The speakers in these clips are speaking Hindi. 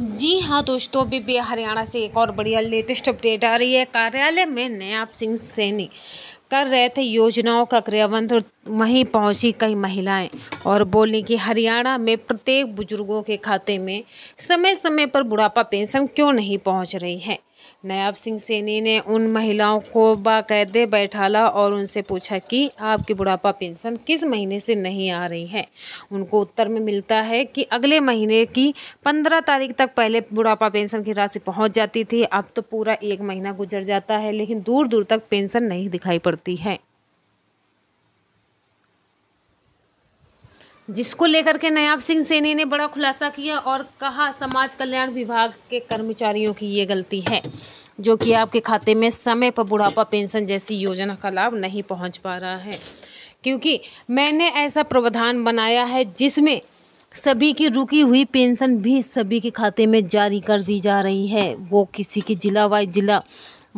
जी हाँ दोस्तों अभी भी हरियाणा से एक और बढ़िया लेटेस्ट अपडेट आ रही है कार्यालय में नयाब सिंह सैनी कर रहे थे योजनाओं का क्रियाबंध तो वहीं पहुंची कई महिलाएं और बोली कि हरियाणा में प्रत्येक बुजुर्गों के खाते में समय समय पर बुढ़ापा पेंशन क्यों नहीं पहुंच रही है नायब सिंह सैनी ने उन महिलाओं को बाकायदे बैठाला और उनसे पूछा कि आपकी बुढ़ापा पेंशन किस महीने से नहीं आ रही है उनको उत्तर में मिलता है कि अगले महीने की पंद्रह तारीख तक पहले बुढ़ापा पेंशन की राशि पहुंच जाती थी अब तो पूरा एक महीना गुजर जाता है लेकिन दूर दूर तक पेंशन नहीं दिखाई पड़ती करती है जिसको लेकर के नयाब सिंह सेनी ने बड़ा खुलासा किया और कहा समाज कल्याण विभाग के कर्मचारियों की ये गलती है जो कि आपके खाते में समय पर बुढ़ापा पेंशन जैसी योजना का लाभ नहीं पहुंच पा रहा है क्योंकि मैंने ऐसा प्रावधान बनाया है जिसमें सभी की रुकी हुई पेंशन भी सभी के खाते में जारी कर दी जा रही है वो किसी की जिला वाइज जिला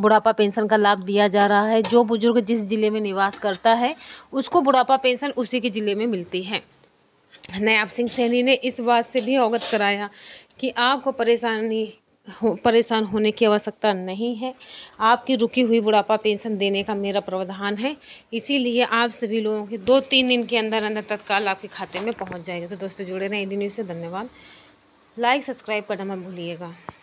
बुढ़ापा पेंशन का लाभ दिया जा रहा है जो बुजुर्ग जिस ज़िले में निवास करता है उसको बुढ़ापा पेंशन उसी के ज़िले में मिलती है नयाब सिंह सैनी ने इस बात से भी अवगत कराया कि आपको परेशानी हो परेशान होने की आवश्यकता नहीं है आपकी रुकी हुई बुढ़ापा पेंशन देने का मेरा प्रावधान है इसीलिए आप सभी लोगों के दो तीन दिन के अंदर अंदर तत्काल आपके खाते में पहुंच जाएगा तो दोस्तों जुड़े रहें डी न्यूज़ से धन्यवाद लाइक सब्सक्राइब करना मत भूलिएगा